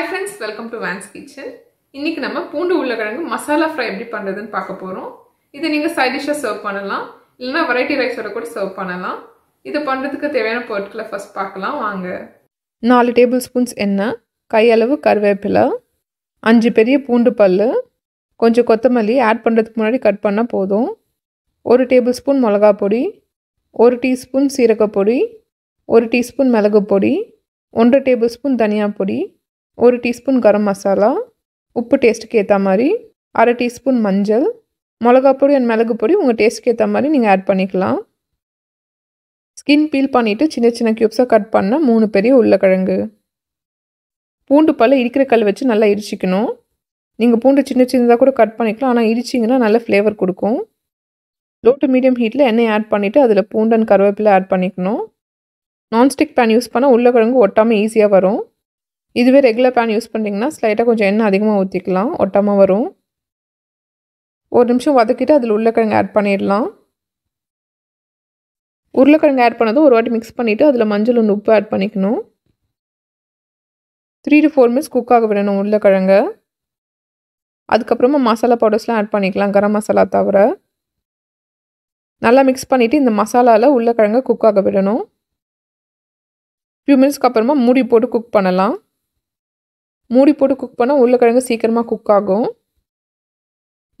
hi friends welcome to வேன்ஸ் kitchen இன்றைக்கி நம்ம பூண்டு உள்ளக்கிழங்கு மசாலா ஃப்ரை எப்படி பண்ணுறதுன்னு பார்க்க போகிறோம் இதை நீங்கள் சைட் டிஷ்ஷாக சர்வ் பண்ணலாம் இல்லைனா வெரைட்டி ரைஸோட கூட சர்வ் பண்ணலாம் இதை பண்ணுறதுக்கு தேவையான பொருட்களை ஃபஸ்ட் பார்க்கலாம் வாங்க நாலு டேபிள் ஸ்பூன்ஸ் எண்ணெய் கையளவு கருவேப்பிலை அஞ்சு பெரிய பூண்டு பல் கொஞ்சம் கொத்தமல்லி ஆட் பண்ணுறதுக்கு முன்னாடி கட் பண்ணால் போதும் ஒரு டேபிள் ஸ்பூன் மிளகா பொடி ஒரு டீஸ்பூன் சீரகப்பொடி ஒரு டீஸ்பூன் மிளகு பொடி ஒன்றரை டேபிள் ஸ்பூன் தனியா பொடி ஒரு டீஸ்பூன் கரம் மசாலா உப்பு டேஸ்ட்டுக்கு ஏற்ற மாதிரி அரை டீஸ்பூன் மஞ்சள் மிளகா பொடி அண்ட் மிளகு பொடி உங்கள் டேஸ்ட்டுக்கு ஏற்ற மாதிரி நீங்கள் ஆட் பண்ணிக்கலாம் ஸ்கின் பீல் பண்ணிவிட்டு சின்ன சின்ன க்யூப்ஸாக கட் பண்ணால் மூணு பெரிய உருளைக்கிழங்கு பூண்டு பல்ல இருக்கிற கல் வச்சு நல்லா இடிச்சிக்கணும் நீங்கள் பூண்டு சின்ன சின்னதாக கூட கட் பண்ணிக்கலாம் ஆனால் இடிச்சிங்கன்னா நல்ல ஃப்ளேவர் கொடுக்கும் லோ டு மீடியம் ஹீட்டில் எண்ணெய் ஆட் பண்ணிவிட்டு அதில் பூண்டு அண்ட் கருவேப்பிலை ஆட் பண்ணிக்கணும் நான்ஸ்டிக் பேன் யூஸ் பண்ணால் கிழங்கு ஒட்டாமல் ஈஸியாக வரும் இதுவே ரெகுலர் பேன் யூஸ் பண்ணிங்கன்னா ஸ்லைட்டாக கொஞ்சம் எண்ணெய் அதிகமாக ஊற்றிக்கலாம் ஒட்டமாக வரும் ஒரு நிமிஷம் வதக்கிட்டு அதில் உருளைக்கிழங்கு ஆட் பண்ணிடலாம் உருளைக்கிழங்கு ஆட் பண்ணதும் ஒரு வாட்டி மிக்ஸ் பண்ணிவிட்டு அதில் மஞ்சள் ஒன்று உப்பு ஆட் பண்ணிக்கணும் த்ரீ டு ஃபோர் மினிட்ஸ் குக்காக விடணும் உருளைக்கிழங்கு அதுக்கப்புறமா மசாலா பவுடர்ஸ்லாம் ஆட் பண்ணிக்கலாம் கரம் மசாலா தவிர நல்லா மிக்ஸ் பண்ணிவிட்டு இந்த மசாலாவில் உருளைக்கிழங்க குக்காக விடணும் ஃபியூ மினிட்ஸ்க்கு அப்புறமா மூடி போட்டு குக் பண்ணலாம் மூடி போட்டு குக் பண்ணால் உருளைக்கிழங்கு சீக்கிரமாக குக் ஆகும்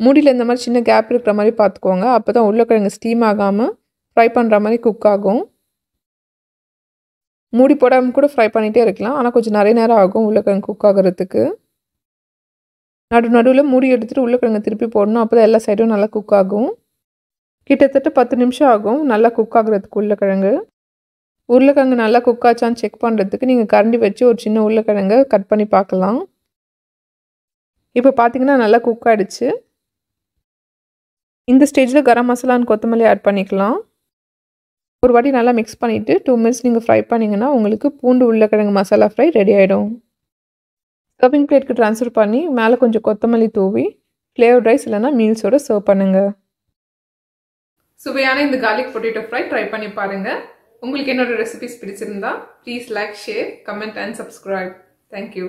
மூடியில் இந்த மாதிரி சின்ன கேப் இருக்கிற மாதிரி பார்த்துக்கோங்க அப்போ தான் உருளைக்கிழங்கு ஸ்டீம் ஆகாமல் ஃப்ரை பண்ணுற மாதிரி குக் ஆகும் மூடி போடாமல் கூட ஃப்ரை பண்ணிகிட்டே இருக்கலாம் ஆனால் கொஞ்சம் நிறைய நேரம் ஆகும் உருளைக்கிழங்கு குக் ஆகிறதுக்கு நடு நடுவில் மூடி எடுத்துகிட்டு உருளைக்கிழங்கு திருப்பி போடணும் அப்போ தான் எல்லா சைடும் நல்லா குக் ஆகும் கிட்டத்தட்ட பத்து நிமிஷம் ஆகும் நல்லா குக் ஆகிறதுக்கு உருளைக்கிழங்கு உருளைக்கிழங்கு நல்லா குக் ஆச்சான்னு செக் பண்ணுறதுக்கு நீங்கள் கரண்டி வச்சு ஒரு சின்ன உருளைக்கிழங்கை கட் பண்ணி பார்க்கலாம் இப்போ பார்த்தீங்கன்னா நல்லா குக் ஆகிடுச்சு இந்த ஸ்டேஜில் கரம் மசாலான்னு கொத்தமல்லி ஆட் பண்ணிக்கலாம் ஒரு வாட்டி நல்லா மிக்ஸ் பண்ணிவிட்டு டூ மினிட்ஸ் நீங்கள் ஃப்ரை பண்ணிங்கன்னா உங்களுக்கு பூண்டு உருளைக்கிழங்கு மசாலா ஃப்ரை ரெடி ஆகிடும் சர்விங் பிளேட்க்கு ட்ரான்ஸ்ஃபர் பண்ணி மேலே கொஞ்சம் கொத்தமல்லி தூவி ஃப்ளேவர்ட் ரைஸ் இல்லைனா மீல்ஸோடு சர்வ் பண்ணுங்கள் சுவையான இந்த கார்லிக் பொட்டேட்டோ ஃப்ரை ட்ரை பண்ணி பாருங்கள் உங்களுக்கு என்னோட ரெசிபிஸ் பிடிச்சிருந்தா please like share comment and subscribe thank you